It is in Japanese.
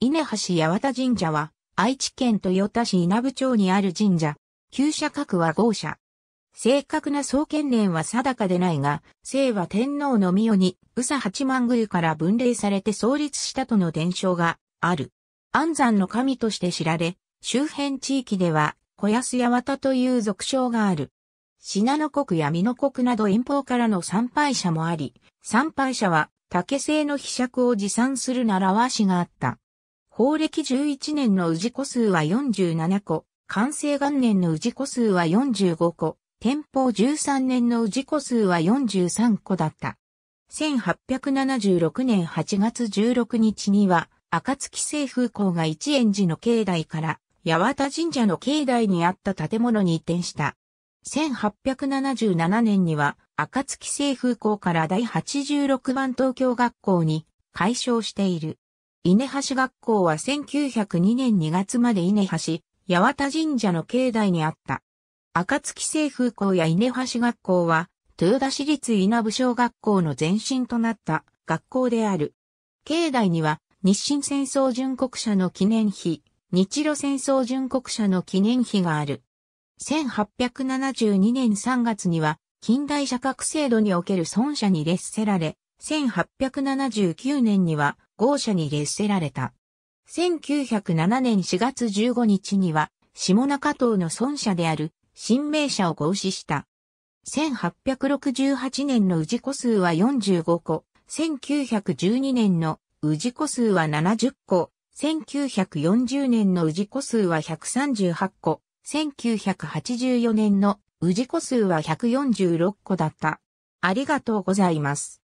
稲橋八幡神社は、愛知県豊田市稲部町にある神社。旧社格は豪社。正確な創建年は定かでないが、聖は天皇の御代に、宇佐八幡宮から分類されて創立したとの伝承がある。安山の神として知られ、周辺地域では、小安八幡という俗称がある。信濃国や美濃国など遠方からの参拝者もあり、参拝者は竹製の秘釈を持参する習わしがあった。法暦11年の氏子数は47個、完成元年の氏子数は45個、天保13年の氏子数は43個だった。1876年8月16日には、暁清風校が一円寺の境内から八幡神社の境内にあった建物に移転した。1877年には、暁清風校から第86番東京学校に改称している。稲橋学校は1902年2月まで稲橋、八幡神社の境内にあった。暁清風校や稲橋学校は、豊田市立稲部小学校の前身となった学校である。境内には、日清戦争巡国者の記念碑、日露戦争巡国者の記念碑がある。1872年3月には、近代社格制度における尊者に列せられ、1879年には、豪奢に列せられた。1907年4月15日には、下中島の孫社である、新名社を合資した。1868年の氏子数は45個、1912年の氏子数は70個、1940年の氏子数は138個、1984年の氏子数は146個だった。ありがとうございます。